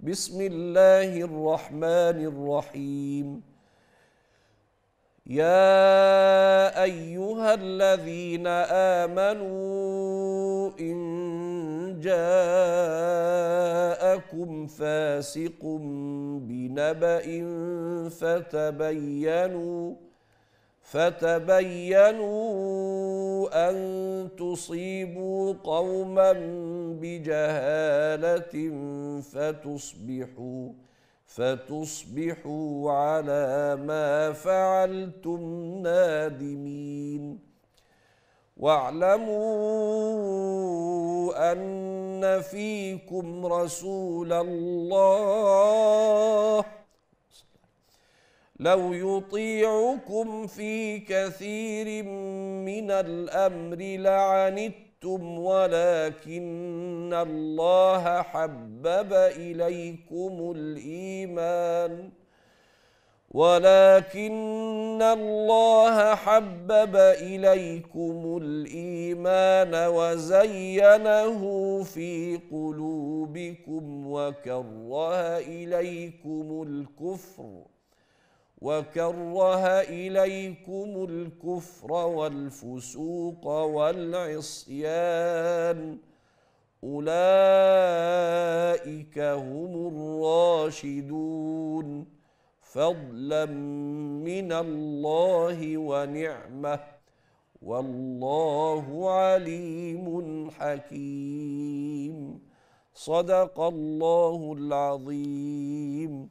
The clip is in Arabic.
بسم الله الرحمن الرحيم يا ايها الذين امنوا ان جاءكم فاسق بنبأ فتبينوا فتبينوا أن تصيبوا قوما بجهالة فتصبحوا فتصبحوا على ما فعلتم نادمين واعلموا أن فيكم رسول الله لو يطيعكم في كثير من الامر لعنتم ولكن الله حبب اليكم الايمان ولكن الله حبب اليكم الايمان وزينه في قلوبكم وكره اليكم الكفر وكره اليكم الكفر والفسوق والعصيان اولئك هم الراشدون فضلا من الله ونعمه والله عليم حكيم صدق الله العظيم